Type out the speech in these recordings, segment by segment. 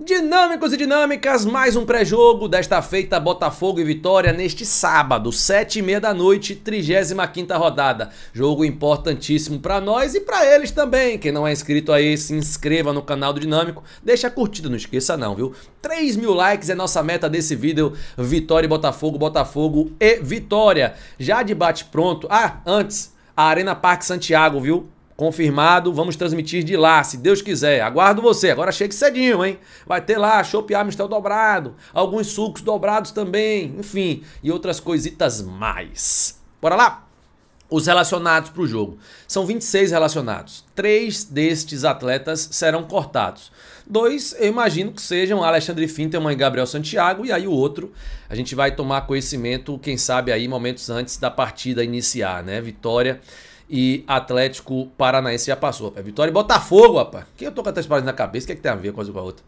Dinâmicos e dinâmicas, mais um pré-jogo, desta feita Botafogo e Vitória neste sábado, 7 e meia da noite, 35ª rodada. Jogo importantíssimo para nós e para eles também. Quem não é inscrito aí, se inscreva no canal do Dinâmico, deixa a curtida, não esqueça não, viu? 3 mil likes é nossa meta desse vídeo, Vitória e Botafogo, Botafogo e Vitória. Já de bate pronto, ah, antes, a Arena Parque Santiago, viu? Confirmado, vamos transmitir de lá, se Deus quiser. Aguardo você. Agora que cedinho, hein? Vai ter lá chopp mistel dobrado, alguns sucos dobrados também, enfim, e outras coisitas mais. Bora lá? Os relacionados para o jogo. São 26 relacionados. Três destes atletas serão cortados. Dois, eu imagino que sejam Alexandre Fintelman e Gabriel Santiago. E aí o outro, a gente vai tomar conhecimento, quem sabe aí, momentos antes da partida iniciar, né? Vitória e Atlético Paranaense já passou. Rapaz. Vitória e Botafogo, rapaz. Que eu tô com Atlético Paranaense na cabeça, o que, é que tem a ver com a outra?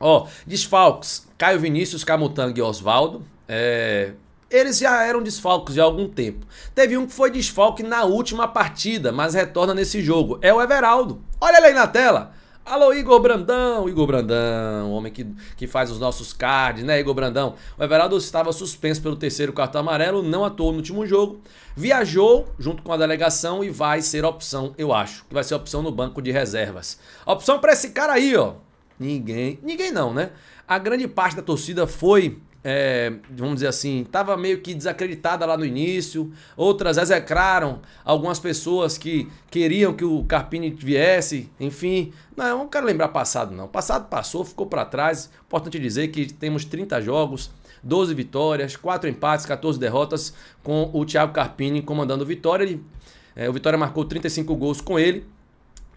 Ó, desfalques. Caio Vinícius, Camutanga e Oswaldo. É, eles já eram desfalques de algum tempo. Teve um que foi desfalque na última partida, mas retorna nesse jogo. É o Everaldo. Olha ele aí na tela. Alô, Igor Brandão! Igor Brandão, o homem que, que faz os nossos cards, né, Igor Brandão? O Everaldo estava suspenso pelo terceiro cartão amarelo, não atuou no último jogo, viajou junto com a delegação e vai ser opção, eu acho, que vai ser opção no banco de reservas. Opção para esse cara aí, ó. Ninguém, ninguém não, né? A grande parte da torcida foi é, vamos dizer assim, estava meio que desacreditada lá no início, outras execraram algumas pessoas que queriam que o Carpini viesse, enfim. Não, não quero lembrar passado, não. Passado passou, ficou para trás. Importante dizer que temos 30 jogos, 12 vitórias, 4 empates, 14 derrotas, com o Thiago Carpini comandando o Vitória. Ele, é, o Vitória marcou 35 gols com ele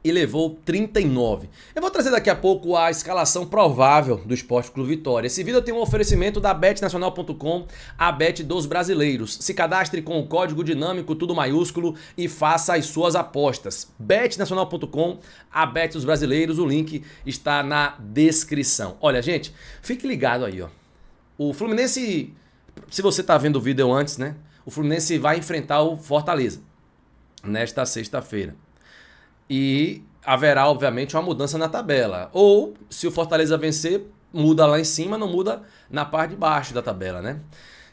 e levou 39. Eu vou trazer daqui a pouco a escalação provável do Esporte Clube Vitória. Esse vídeo tem um oferecimento da betnacional.com, a bet dos brasileiros. Se cadastre com o código dinâmico, tudo maiúsculo, e faça as suas apostas. betnacional.com, a bet dos brasileiros, o link está na descrição. Olha, gente, fique ligado aí, ó. O Fluminense, se você está vendo o vídeo antes, né? O Fluminense vai enfrentar o Fortaleza nesta sexta-feira. E haverá, obviamente, uma mudança na tabela. Ou, se o Fortaleza vencer, muda lá em cima, não muda na parte de baixo da tabela, né?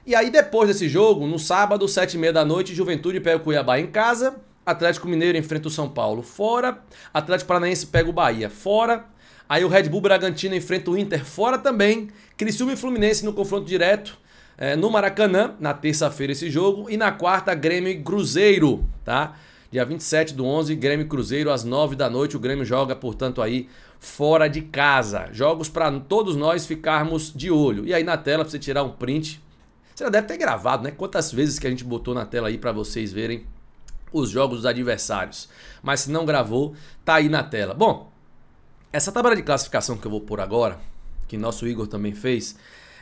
E aí, depois desse jogo, no sábado, 7h30 da noite, Juventude pega o Cuiabá em casa, Atlético Mineiro enfrenta o São Paulo fora, Atlético Paranaense pega o Bahia fora, aí o Red Bull Bragantino enfrenta o Inter fora também, Criciúma e Fluminense no confronto direto, é, no Maracanã, na terça-feira esse jogo, e na quarta, Grêmio e Cruzeiro, tá? Dia 27 do 11, Grêmio Cruzeiro, às 9 da noite. O Grêmio joga, portanto, aí fora de casa. Jogos para todos nós ficarmos de olho. E aí na tela, para você tirar um print. Você já deve ter gravado, né? Quantas vezes que a gente botou na tela aí para vocês verem os jogos dos adversários. Mas se não gravou, tá aí na tela. Bom, essa tabela de classificação que eu vou pôr agora, que nosso Igor também fez,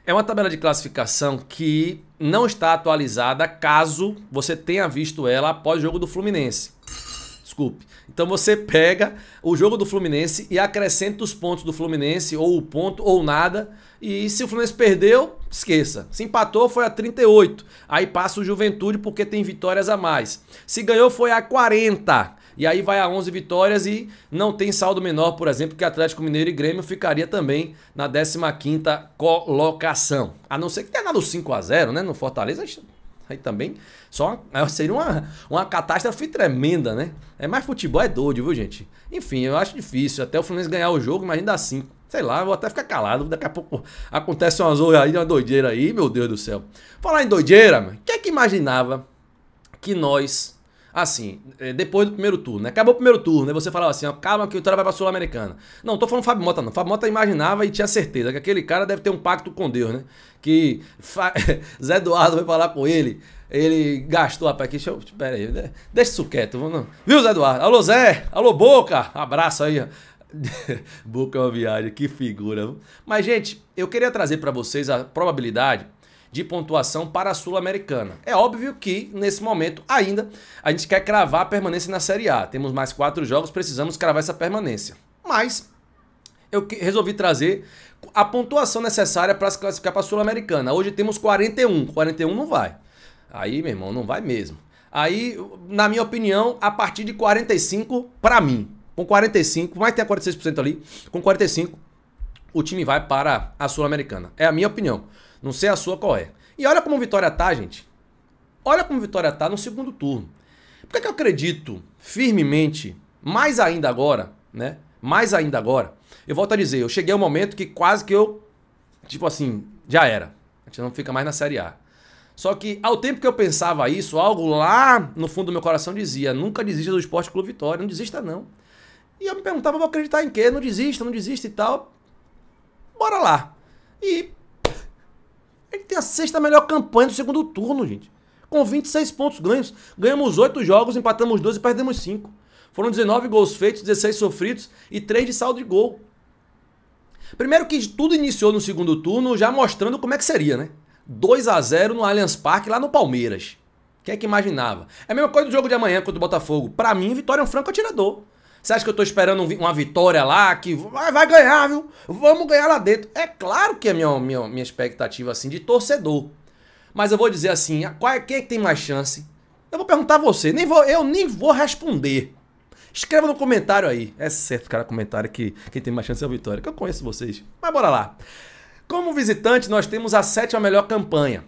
é uma tabela de classificação que não está atualizada caso você tenha visto ela após o jogo do Fluminense. Desculpe. Então você pega o jogo do Fluminense e acrescenta os pontos do Fluminense, ou o ponto, ou nada. E se o Fluminense perdeu, esqueça. Se empatou, foi a 38. Aí passa o Juventude porque tem vitórias a mais. Se ganhou, foi a 40. E aí vai a 11 vitórias e não tem saldo menor, por exemplo, que Atlético Mineiro e Grêmio ficaria também na 15ª colocação. A não ser que tenha dado 5 a 0 né, no Fortaleza, aí também só seria uma, uma catástrofe tremenda, né? É mais futebol é doido, viu, gente? Enfim, eu acho difícil até o Fluminense ganhar o jogo, mas ainda assim, sei lá, vou até ficar calado, daqui a pouco acontece umas aí, uma doideira aí, meu Deus do céu. Falar em doideira, mano, quem é que imaginava que nós assim, é, depois do primeiro turno, né? Acabou o primeiro turno, né? Você falava assim, ó, calma que o Vitória vai pra Sul-Americana. Não, tô falando Fábio Mota, não. Fábio Mota imaginava e tinha certeza que aquele cara deve ter um pacto com Deus, né? Que fa... Zé Eduardo vai falar com ele, ele gastou, a aqui, deixa eu, pera aí, deixa isso quieto, não. viu Zé Eduardo? Alô Zé, alô Boca, abraço aí, ó. Boca é uma viagem, que figura. Mas, gente, eu queria trazer para vocês a probabilidade de pontuação para a Sul-Americana. É óbvio que, nesse momento, ainda, a gente quer cravar a permanência na Série A. Temos mais quatro jogos, precisamos cravar essa permanência. Mas eu resolvi trazer a pontuação necessária para se classificar para a Sul-Americana. Hoje temos 41. 41 não vai. Aí, meu irmão, não vai mesmo. Aí, na minha opinião, a partir de 45, para mim, com 45, mas tem a 46% ali, com 45, o time vai para a Sul-Americana. É a minha opinião. Não sei a sua qual é. E olha como o Vitória tá, gente. Olha como o Vitória tá no segundo turno. Por que, que eu acredito firmemente, mais ainda agora, né? Mais ainda agora, eu volto a dizer, eu cheguei ao momento que quase que eu, tipo assim, já era. A gente não fica mais na Série A. Só que ao tempo que eu pensava isso, algo lá no fundo do meu coração dizia: nunca desista do Esporte Clube Vitória, não desista não. E eu me perguntava, vou acreditar em quê? Não desista, não desista e tal. Bora lá. E ele tem a sexta melhor campanha do segundo turno, gente. Com 26 pontos ganhos. Ganhamos 8 jogos, empatamos 12 e perdemos 5. Foram 19 gols feitos, 16 sofridos e 3 de saldo de gol. Primeiro que tudo iniciou no segundo turno, já mostrando como é que seria, né? 2 a 0 no Allianz Parque, lá no Palmeiras. Quem é que imaginava? É a mesma coisa do jogo de amanhã contra o Botafogo. Para mim, vitória é um franco atirador. Você acha que eu tô esperando uma vitória lá, que vai, ganhar, viu? Vamos ganhar lá dentro. É claro que é minha, minha, minha expectativa, assim, de torcedor. Mas eu vou dizer assim, qual é, quem é que tem mais chance? Eu vou perguntar a você, nem vou, eu nem vou responder. Escreva no comentário aí. É certo, cara, comentário que quem tem mais chance é o Vitória, que eu conheço vocês. Mas bora lá. Como visitante, nós temos a sétima melhor campanha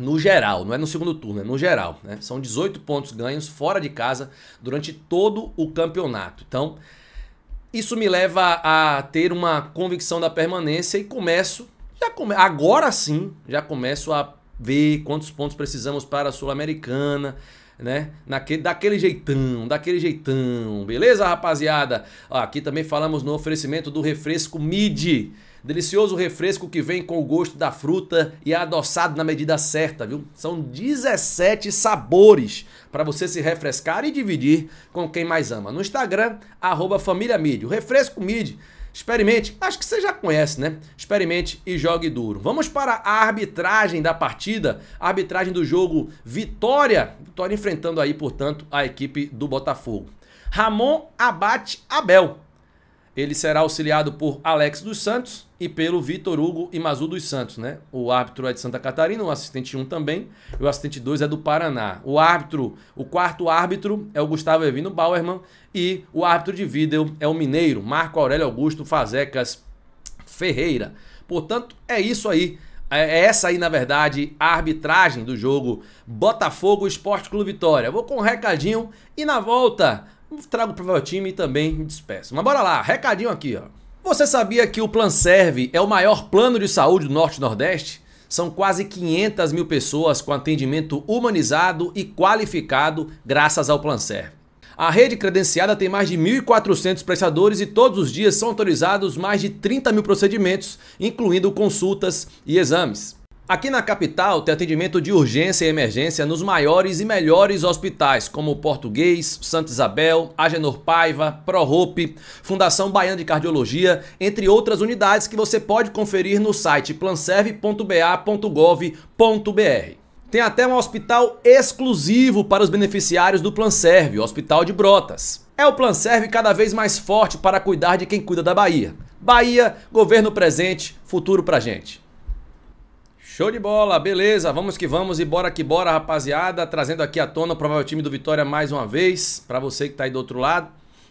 no geral, não é no segundo turno, é no geral. Né? São 18 pontos ganhos fora de casa durante todo o campeonato. Então, isso me leva a ter uma convicção da permanência e começo, já come, agora sim, já começo a ver quantos pontos precisamos para a Sul-Americana, né? Naquele, daquele jeitão, daquele jeitão. Beleza, rapaziada? Ó, aqui também falamos no oferecimento do refresco Midi. Delicioso refresco que vem com o gosto da fruta e é adoçado na medida certa, viu? São 17 sabores para você se refrescar e dividir com quem mais ama. No Instagram, arroba Família O refresco Midi Experimente, acho que você já conhece, né? Experimente e jogue duro. Vamos para a arbitragem da partida, a arbitragem do jogo Vitória. Vitória enfrentando aí, portanto, a equipe do Botafogo. Ramon abate Abel. Ele será auxiliado por Alex dos Santos e pelo Vitor Hugo Imazu dos Santos, né? O árbitro é de Santa Catarina, o assistente 1 também, e o assistente 2 é do Paraná. O árbitro, o quarto árbitro é o Gustavo Evino Bauerman e o árbitro de vídeo é o mineiro Marco Aurélio Augusto Fazecas Ferreira. Portanto, é isso aí. É, é essa aí, na verdade, a arbitragem do jogo Botafogo Esporte Clube Vitória. Vou com um recadinho e na volta trago para o meu time e também me despeço. Mas bora lá, recadinho aqui, ó. Você sabia que o Plan Serve é o maior plano de saúde do Norte e Nordeste? São quase 500 mil pessoas com atendimento humanizado e qualificado graças ao Plan Serve. A rede credenciada tem mais de 1.400 prestadores e todos os dias são autorizados mais de 30 mil procedimentos, incluindo consultas e exames. Aqui na capital tem atendimento de urgência e emergência nos maiores e melhores hospitais, como o Português, Santa Isabel, Agenor Paiva, ProHope, Fundação Baiana de Cardiologia, entre outras unidades que você pode conferir no site planserve.ba.gov.br. Tem até um hospital exclusivo para os beneficiários do Planserve, o Hospital de Brotas. É o Planserve cada vez mais forte para cuidar de quem cuida da Bahia. Bahia, governo presente, futuro pra gente. Show de bola, beleza, vamos que vamos e bora que bora, rapaziada. Trazendo aqui à tona o provável time do Vitória mais uma vez, para você que tá aí do outro lado.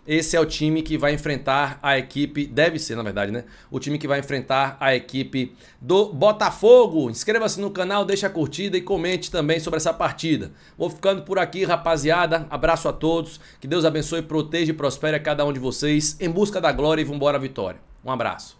Esse é o time que vai enfrentar a equipe, deve ser na verdade, né? O time que vai enfrentar a equipe do Botafogo. Inscreva-se no canal, deixa a curtida e comente também sobre essa partida. Vou ficando por aqui, rapaziada. Abraço a todos. Que Deus abençoe, proteja e prospere a cada um de vocês em busca da glória e vambora vitória. Um abraço.